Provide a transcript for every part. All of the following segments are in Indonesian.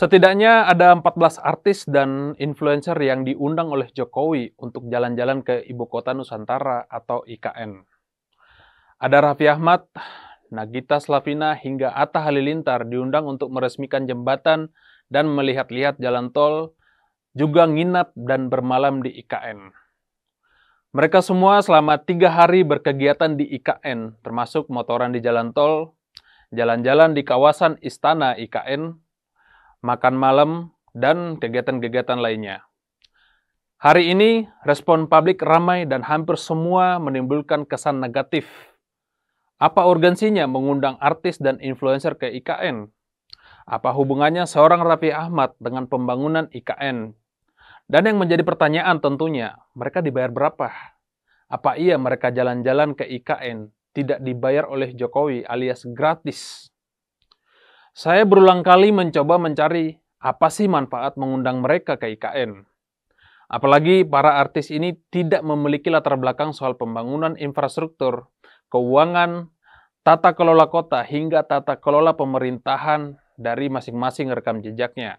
Setidaknya ada 14 artis dan influencer yang diundang oleh Jokowi untuk jalan-jalan ke Ibu Kota Nusantara atau IKN. Ada Raffi Ahmad, Nagita Slavina, hingga Atta Halilintar diundang untuk meresmikan jembatan dan melihat-lihat jalan tol, juga nginap dan bermalam di IKN. Mereka semua selama tiga hari berkegiatan di IKN, termasuk motoran di jalan tol, jalan-jalan di kawasan istana IKN, makan malam, dan kegiatan-kegiatan lainnya. Hari ini, respon publik ramai dan hampir semua menimbulkan kesan negatif. Apa urgensinya mengundang artis dan influencer ke IKN? Apa hubungannya seorang Raffi Ahmad dengan pembangunan IKN? Dan yang menjadi pertanyaan tentunya, mereka dibayar berapa? Apa iya mereka jalan-jalan ke IKN tidak dibayar oleh Jokowi alias gratis? Saya berulang kali mencoba mencari apa sih manfaat mengundang mereka ke IKN. Apalagi para artis ini tidak memiliki latar belakang soal pembangunan infrastruktur, keuangan, tata kelola kota, hingga tata kelola pemerintahan dari masing-masing rekam jejaknya.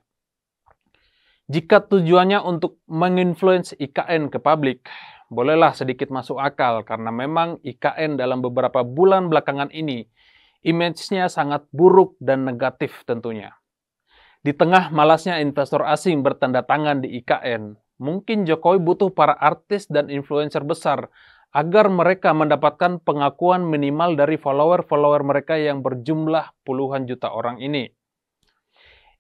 Jika tujuannya untuk menginfluence IKN ke publik, bolehlah sedikit masuk akal karena memang IKN dalam beberapa bulan belakangan ini image-nya sangat buruk dan negatif tentunya. Di tengah malasnya investor asing bertanda tangan di IKN, mungkin Jokowi butuh para artis dan influencer besar agar mereka mendapatkan pengakuan minimal dari follower-follower mereka yang berjumlah puluhan juta orang ini.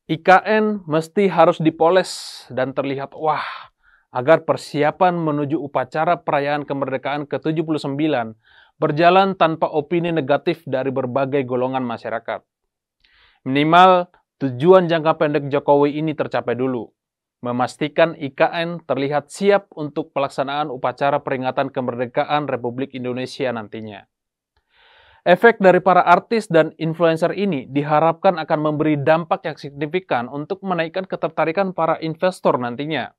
IKN mesti harus dipoles dan terlihat wah agar persiapan menuju upacara perayaan kemerdekaan ke-79 berjalan tanpa opini negatif dari berbagai golongan masyarakat. Minimal, tujuan jangka pendek Jokowi ini tercapai dulu, memastikan IKN terlihat siap untuk pelaksanaan upacara peringatan kemerdekaan Republik Indonesia nantinya. Efek dari para artis dan influencer ini diharapkan akan memberi dampak yang signifikan untuk menaikkan ketertarikan para investor nantinya.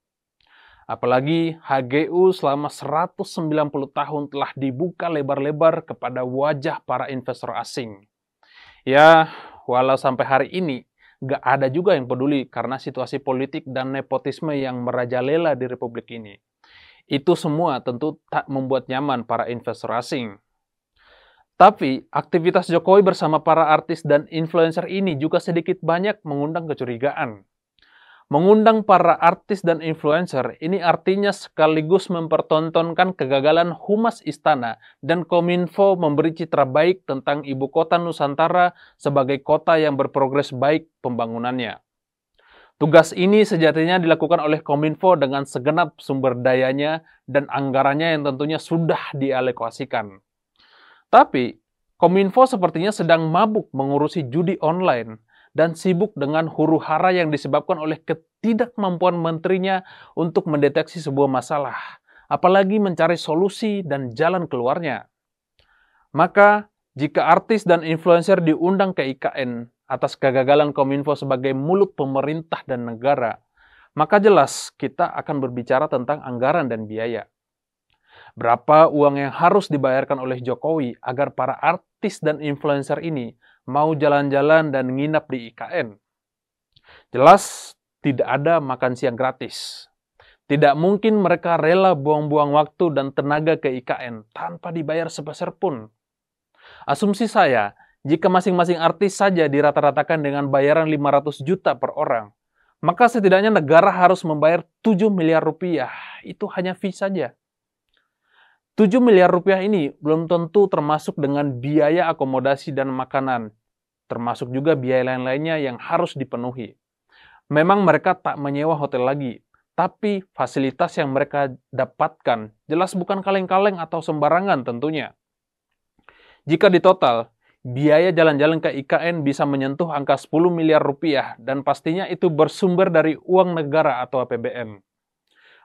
Apalagi HGU selama 190 tahun telah dibuka lebar-lebar kepada wajah para investor asing. Ya, walau sampai hari ini, gak ada juga yang peduli karena situasi politik dan nepotisme yang merajalela di Republik ini. Itu semua tentu tak membuat nyaman para investor asing. Tapi, aktivitas Jokowi bersama para artis dan influencer ini juga sedikit banyak mengundang kecurigaan. Mengundang para artis dan influencer ini artinya sekaligus mempertontonkan kegagalan humas istana dan Kominfo memberi citra baik tentang ibu kota Nusantara sebagai kota yang berprogres baik pembangunannya. Tugas ini sejatinya dilakukan oleh Kominfo dengan segenap sumber dayanya dan anggarannya yang tentunya sudah dialokasikan. Tapi, Kominfo sepertinya sedang mabuk mengurusi judi online dan sibuk dengan huru hara yang disebabkan oleh ketidakmampuan menterinya untuk mendeteksi sebuah masalah, apalagi mencari solusi dan jalan keluarnya. Maka, jika artis dan influencer diundang ke IKN atas kegagalan Kominfo sebagai mulut pemerintah dan negara, maka jelas kita akan berbicara tentang anggaran dan biaya. Berapa uang yang harus dibayarkan oleh Jokowi agar para artis dan influencer ini mau jalan-jalan dan nginap di IKN? Jelas tidak ada makan siang gratis. Tidak mungkin mereka rela buang-buang waktu dan tenaga ke IKN tanpa dibayar sebesar pun. Asumsi saya, jika masing-masing artis saja dirata-ratakan dengan bayaran 500 juta per orang, maka setidaknya negara harus membayar 7 miliar rupiah. Itu hanya fee saja. 7 miliar rupiah ini belum tentu termasuk dengan biaya akomodasi dan makanan, termasuk juga biaya lain-lainnya yang harus dipenuhi. Memang mereka tak menyewa hotel lagi, tapi fasilitas yang mereka dapatkan jelas bukan kaleng-kaleng atau sembarangan tentunya. Jika ditotal, biaya jalan-jalan ke IKN bisa menyentuh angka 10 miliar rupiah dan pastinya itu bersumber dari uang negara atau APBN.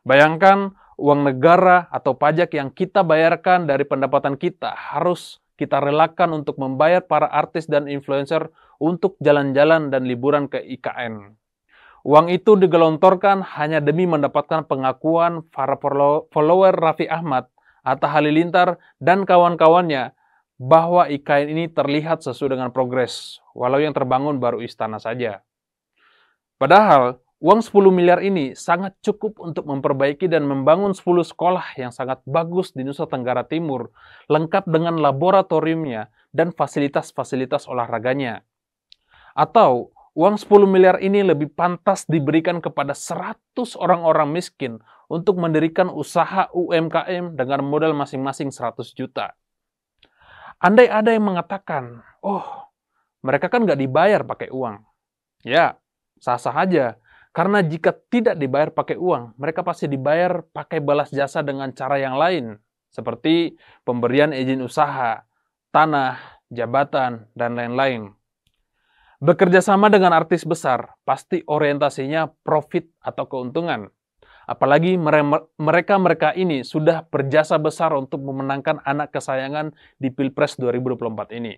Bayangkan uang negara atau pajak yang kita bayarkan dari pendapatan kita harus kita relakan untuk membayar para artis dan influencer untuk jalan-jalan dan liburan ke IKN. Uang itu digelontorkan hanya demi mendapatkan pengakuan para follower Raffi Ahmad, Atta Halilintar, dan kawan-kawannya bahwa IKN ini terlihat sesuai dengan progres, walau yang terbangun baru istana saja. Padahal, Uang 10 miliar ini sangat cukup untuk memperbaiki dan membangun 10 sekolah yang sangat bagus di Nusa Tenggara Timur, lengkap dengan laboratoriumnya dan fasilitas-fasilitas olahraganya. Atau uang 10 miliar ini lebih pantas diberikan kepada 100 orang-orang miskin untuk mendirikan usaha UMKM dengan modal masing-masing 100 juta. Andai ada yang mengatakan, oh mereka kan nggak dibayar pakai uang. Ya, sah-sah aja karena jika tidak dibayar pakai uang, mereka pasti dibayar pakai balas jasa dengan cara yang lain, seperti pemberian izin usaha, tanah, jabatan, dan lain-lain. Bekerja sama dengan artis besar, pasti orientasinya profit atau keuntungan. Apalagi mereka-mereka ini sudah berjasa besar untuk memenangkan anak kesayangan di Pilpres 2024 ini.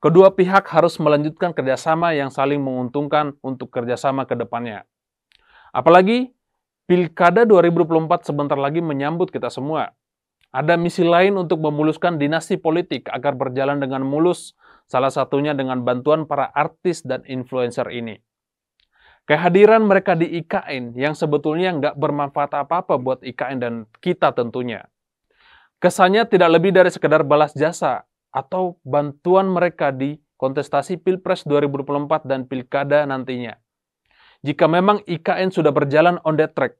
Kedua pihak harus melanjutkan kerjasama yang saling menguntungkan untuk kerjasama ke depannya. Apalagi, Pilkada 2024 sebentar lagi menyambut kita semua. Ada misi lain untuk memuluskan dinasti politik agar berjalan dengan mulus, salah satunya dengan bantuan para artis dan influencer ini. Kehadiran mereka di IKN yang sebetulnya nggak bermanfaat apa-apa buat IKN dan kita tentunya. Kesannya tidak lebih dari sekedar balas jasa, atau bantuan mereka di kontestasi Pilpres 2024 dan Pilkada nantinya. Jika memang IKN sudah berjalan on the track,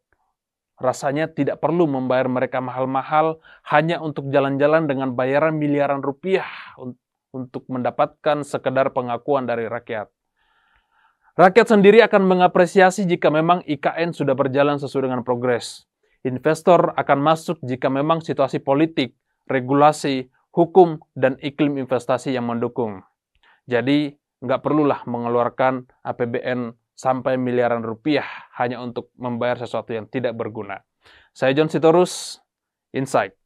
rasanya tidak perlu membayar mereka mahal-mahal hanya untuk jalan-jalan dengan bayaran miliaran rupiah untuk mendapatkan sekedar pengakuan dari rakyat. Rakyat sendiri akan mengapresiasi jika memang IKN sudah berjalan sesuai dengan progres. Investor akan masuk jika memang situasi politik, regulasi, hukum, dan iklim investasi yang mendukung. Jadi, nggak perlulah mengeluarkan APBN sampai miliaran rupiah hanya untuk membayar sesuatu yang tidak berguna. Saya John Sitorus, Insight.